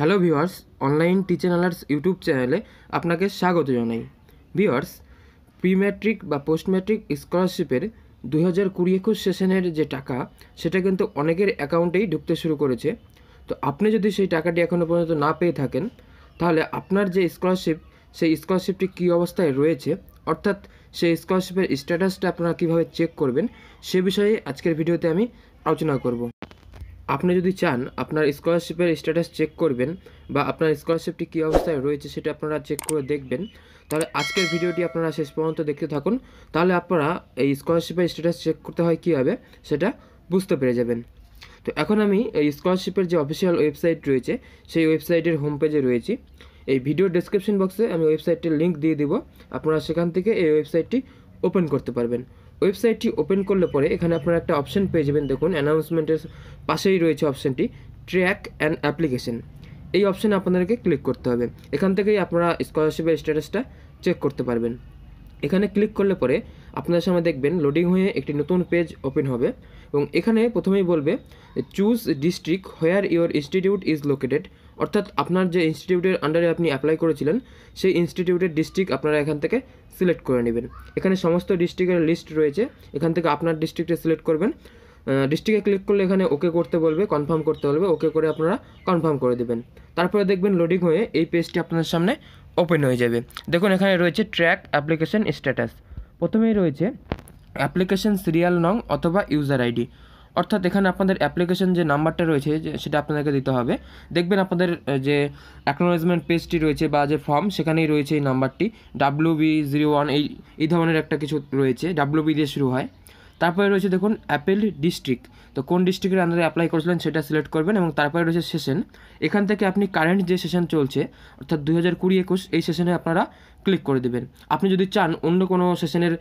hello viewers online teacher alerts YouTube চ্যানেলে আপনাকে স্বাগত জানাই ভিওয়ার্স প্রি ম্যাট্রিক বা পোস্ট ম্যাট্রিক স্কলারশিপের দুই হাজার কুড়ি একুশ সেশনের যে টাকা সেটা কিন্তু অনেকের অ্যাকাউন্টেই ঢুকতে শুরু করেছে তো আপনি যদি সেই টাকাটি এখনও পর্যন্ত না পেয়ে থাকেন তাহলে আপনার যে স্কলারশিপ সেই স্কলারশিপটি কী অবস্থায় রয়েছে অর্থাৎ সেই স্কলারশিপের স্ট্যাটাসটা আপনারা কীভাবে চেক করবেন সে বিষয়ে আজকের ভিডিওতে আমি আলোচনা করব আপনি যদি চান আপনার স্কলারশিপের স্ট্যাটাস চেক করবেন বা আপনার স্কলারশিপটি কী অবস্থায় রয়েছে সেটা আপনারা চেক করে দেখবেন তাহলে আজকের ভিডিওটি আপনারা শেষ পর্যন্ত দেখতে থাকুন তাহলে আপনারা এই স্কলারশিপের স্ট্যাটাস চেক করতে হয় কীভাবে সেটা বুঝতে পেরে যাবেন তো এখন আমি এই স্কলারশিপের যে অফিসিয়াল ওয়েবসাইট রয়েছে সেই ওয়েবসাইটের হোম পেজে রয়েছি এই ভিডিও ডেসক্রিপশন বক্সে আমি ওয়েবসাইটটির লিঙ্ক দিয়ে দিব আপনারা সেখান থেকে এই ওয়েবসাইটটি ওপেন করতে পারবেন ওয়েবসাইটটি ওপেন করলে পরে এখানে আপনারা একটা অপশন পেয়ে যাবেন দেখুন অ্যানাউন্সমেন্টের পাশেই রয়েছে অপশানটি ট্র্যাক অ্যান্ড অ্যাপ্লিকেশন এই অপশানে আপনাদেরকে ক্লিক করতে হবে এখান থেকেই আপনারা স্কলারশিপের স্ট্যাটাসটা চেক করতে পারবেন এখানে ক্লিক করলে পরে আপনার সামনে দেখবেন লোডিং হয়ে একটি নতুন পেজ ওপেন হবে এবং এখানে প্রথমেই বলবে choose district where your institute is located অর্থাৎ আপনার যে ইনস্টিটিউটের আন্ডারে আপনি অ্যাপ্লাই করেছিলেন সেই ইনস্টিটিউটের ডিস্ট্রিক্ট আপনারা এখান থেকে সিলেক্ট করে নেবেন এখানে সমস্ত ডিস্ট্রিক্টের লিস্ট রয়েছে এখান থেকে আপনার ডিস্ট্রিক্টে সিলেক্ট করবেন ডিস্ট্রিক্টে ক্লিক করলে এখানে ওকে করতে বলবে কনফার্ম করতে বলবে ওকে করে আপনারা কনফার্ম করে দেবেন তারপরে দেখবেন লোডিং হয়ে এই পেজটি আপনার সামনে ওপেন হয়ে যাবে দেখুন এখানে রয়েছে ট্র্যাক অ্যাপ্লিকেশন স্ট্যাটাস প্রথমেই রয়েছে অ্যাপ্লিকেশন সিরিয়াল নং অথবা ইউজার আইডি অর্থাৎ এখানে আপনাদের অ্যাপ্লিকেশন যে নাম্বারটা রয়েছে সেটা আপনাদেরকে দিতে হবে দেখবেন আপনাদের যে অ্যাকনোলেজমেন্ট পেজটি রয়েছে বা যে ফর্ম সেখানেই রয়েছে এই নাম্বারটি ডাব্লু বি জিরো ওয়ান এই এই ধরনের একটা কিছু রয়েছে ডাব্লু বি দিয়ে শুরু হয় তারপরে রয়েছে দেখুন অ্যাপেল ডিস্ট্রিক্ট তো কোন ডিস্ট্রিক্টের আন্ডারে অ্যাপ্লাই করেছিলেন সেটা সিলেক্ট করবেন এবং তারপরে রয়েছে সেশন এখান থেকে আপনি কারেন্ট যে সেশন চলছে অর্থাৎ দু হাজার কুড়ি একুশ এই সেশনে আপনারা ক্লিক করে দেবেন আপনি যদি চান অন্য কোনো সেশনের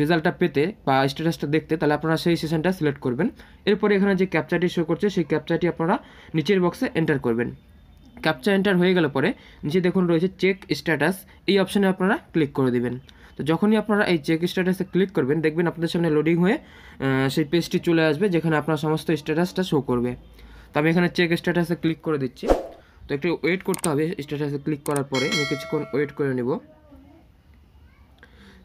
রেজাল্টটা পেতে বা স্ট্যাটাসটা দেখতে তাহলে আপনারা সেই সেশনটা সিলেক্ট করবেন এরপরে এখানে যে ক্যাপচারটি শো করছে সেই ক্যাপচাটি আপনারা নিচের বক্সে এন্টার করবেন ক্যাপচা এন্টার হয়ে গেলে পরে নিচে দেখুন রয়েছে চেক স্ট্যাটাস এই অপশানে আপনারা ক্লিক করে দেবেন তো যখনই আপনারা এই চেক স্ট্যাটাসে ক্লিক করবেন দেখবেন আপনাদের সামনে লোডিং হয়ে সেই পেজটি চলে আসবে যেখানে আপনার সমস্ত স্ট্যাটাসটা শো করবে তো আমি এখানে চেক স্ট্যাটাসে ক্লিক করে দিচ্ছি তো একটু ওয়েট করতে হবে স্ট্যাটাসে ক্লিক করার পরে আমি কিছুক্ষণ ওয়েট করে নেবো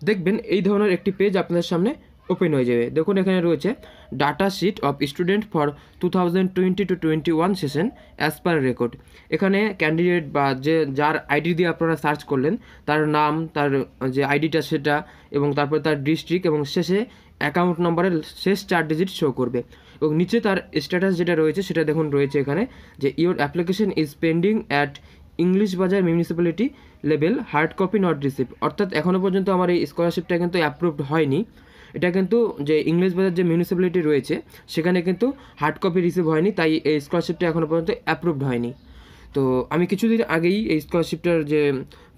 দেখবেন এই ধরনের একটি পেজ আপনাদের সামনে ওপেন হয়ে যাবে দেখুন এখানে রয়েছে data sheet of student for two thousand twenty two twenty one session as per record এখানে ক্যান্ডিডেট বা যে যার আইডি দিয়ে আপনারা সার্চ করলেন তার নাম তার যে আইডিটা সেটা এবং তারপরে তার ডিস্ট্রিক্ট এবং শেষে অ্যাকাউন্ট নম্বরের শেষ চার ডিজিট শো করবে এবং নিচে তার স্ট্যাটাস যেটা রয়েছে সেটা দেখুন রয়েছে এখানে যে your application is pending at English Bazar municipality level hard copy not receive অর্থাৎ এখনও পর্যন্ত আমার এই স্কলারশিপটা কিন্তু অ্যাপ্রুভড হয়নি এটা কিন্তু যে ইংলিশ বাজার যে মিউনিসিপ্যালিটি রয়েছে সেখানে কিন্তু হার্ড কপি রিসিভ হয়নি তাই এই স্কলারশিপটা এখনও পর্যন্ত অ্যাপ্রুভড হয়নি তো আমি কিছুদিন আগেই এই স্কলারশিপটার যে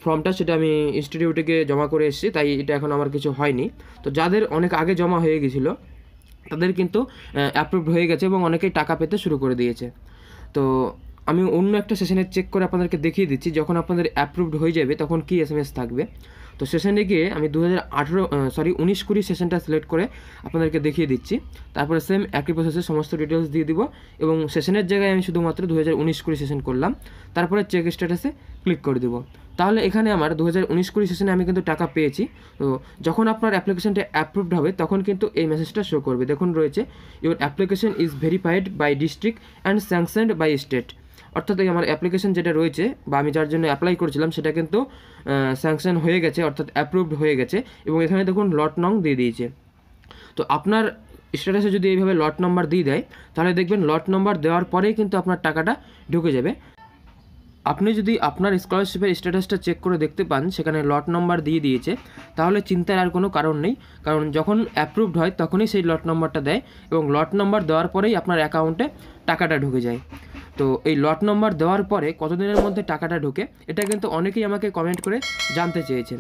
ফর্মটা সেটা আমি ইনস্টিটিউটে গিয়ে জমা করে এসেছি তাই এটা এখন আমার কিছু হয়নি তো যাদের অনেক আগে জমা হয়ে গেছিলো তাদের কিন্তু অ্যাপ্রুভড হয়ে গেছে এবং অনেকেই টাকা পেতে শুরু করে দিয়েছে তো আমি অন্য একটা সেশনে চেক করে আপনাদেরকে দেখিয়ে দিচ্ছি যখন আপনাদের অ্যাপ্রুভড হয়ে যাবে তখন কি এস এম এস থাকবে তো সেশনে গিয়ে আমি দু সরি উনিশ কুড়ি সেশনটা সিলেক্ট করে আপনাদেরকে দেখিয়ে দিচ্ছি তারপরে সেম একই প্রসেসে সমস্ত ডিটেলস দিয়ে দিব এবং সেশনের জায়গায় আমি শুধুমাত্র দু হাজার উনিশ কুড়ি সেশন করলাম তারপরে চেক স্ট্যাটাসে ক্লিক করে দেবো তাহলে এখানে আমার দু হাজার উনিশ কুড়ি সেশনে আমি কিন্তু টাকা পেয়েছি তো যখন আপনার অ্যাপ্লিকেশানটা অ্যাপ্রুভড হবে তখন কিন্তু এই মেসেজটা শো করবে দেখুন রয়েছে your application is verified by district and sanctioned by state অর্থাৎ এই আমার অ্যাপ্লিকেশন যেটা রয়েছে বা আমি যার জন্য অ্যাপ্লাই করেছিলাম সেটা কিন্তু স্যাংশন হয়ে গেছে অর্থাৎ অ্যাপ্রুভড হয়ে গেছে এবং এখানে দেখুন লট নং দিয়ে দিয়েছে তো আপনার স্ট্যাটাসে যদি এইভাবে লট নম্বর দিয়ে দেয় তাহলে দেখবেন লট নম্বর দেওয়ার পরেই কিন্তু আপনার টাকাটা ঢুকে যাবে আপনি যদি আপনার স্কলারশিপের স্ট্যাটাসটা চেক করে দেখতে পান সেখানে লট নম্বর দিয়ে দিয়েছে তাহলে চিন্তার আর কোনো কারণ নেই কারণ যখন অ্যাপ্রুভড হয় তখনই সেই লট নম্বরটা দেয় এবং লট নম্বর দেওয়ার পরেই আপনার অ্যাকাউন্টে টাকাটা ঢুকে যায় তো এই লট নম্বর দেওয়ার পরে কতদিনের মধ্যে টাকাটা ঢোকে এটা কিন্তু অনেকেই আমাকে কমেন্ট করে জানতে চেয়েছেন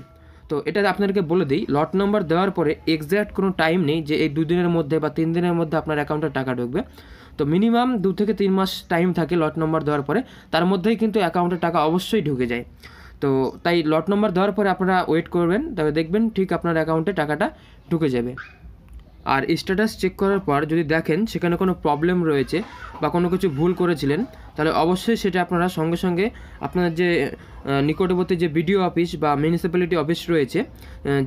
তো এটা আপনাদেরকে বলে দিই লট নম্বর দেওয়ার পরে এক্স্যাক্ট কোনো টাইম নেই যে এই দুদিনের মধ্যে বা তিন দিনের মধ্যে আপনার অ্যাকাউন্টে টাকা ঢুকবে তো মিনিমাম দু থেকে তিন মাস টাইম থাকে লট নম্বর দেওয়ার পরে তার মধ্যেই কিন্তু অ্যাকাউন্টে টাকা অবশ্যই ঢুকে যায় তো তাই লট নম্বর দেওয়ার পরে আপনারা ওয়েট করবেন তবে দেখবেন ঠিক আপনার অ্যাকাউন্টে টাকাটা ঢুকে যাবে আর স্ট্যাটাস চেক করার পর যদি দেখেন সেখানে কোনো প্রবলেম রয়েছে বা কোনো কিছু ভুল করেছিলেন তাহলে অবশ্যই সেটা আপনারা সঙ্গে সঙ্গে আপনার যে নিকটবর্তী যে বিডিও অফিস বা মিউনিসিপ্যালিটি অফিস রয়েছে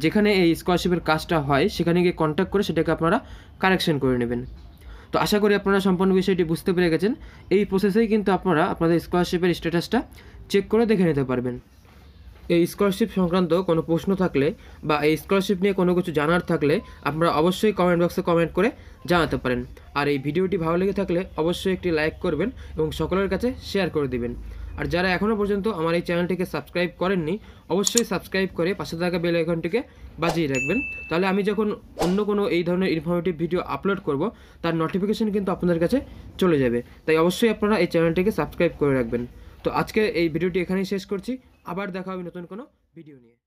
যেখানে এই স্কলারশিপের কাজটা হয় সেখানে গিয়ে কন্ট্যাক্ট করে সেটাকে আপনারা কারেকশন করে নেবেন তো আশা করি আপনারা সম্পূর্ণ বিষয়টি বুঝতে পেরে গেছেন এই প্রসেসেই কিন্তু আপনারা আপনাদের স্কলারশিপের স্ট্যাটাসটা চেক করে দেখে নিতে পারবেন এই স্কলারশিপ সংক্রান্ত কোনো প্রশ্ন থাকলে বা এই স্কলারশিপ নিয়ে কোনো কিছু জানার থাকলে আপনারা অবশ্যই কমেন্ট বক্সে কমেন্ট করে জানাতে পারেন আর এই ভিডিওটি ভালো লেগে থাকলে অবশ্যই একটি লাইক করবেন এবং সকলের কাছে শেয়ার করে দিবেন আর যারা এখনও পর্যন্ত আমার এই চ্যানেলটিকে সাবস্ক্রাইব করেননি অবশ্যই সাবস্ক্রাইব করে পাশে থাকা বেল আইকনটিকে বাজিয়ে রাখবেন তাহলে আমি যখন অন্য কোনো এই ধরনের ইনফরমেটিভ ভিডিও আপলোড করব তার নোটিফিকেশন কিন্তু আপনাদের কাছে চলে যাবে তাই অবশ্যই আপনারা এই চ্যানেলটিকে সাবস্ক্রাইব করে রাখবেন তো আজকে এই ভিডিওটি এখানেই শেষ করছি আবার দেখা হবে নতুন কোনো ভিডিও নিয়ে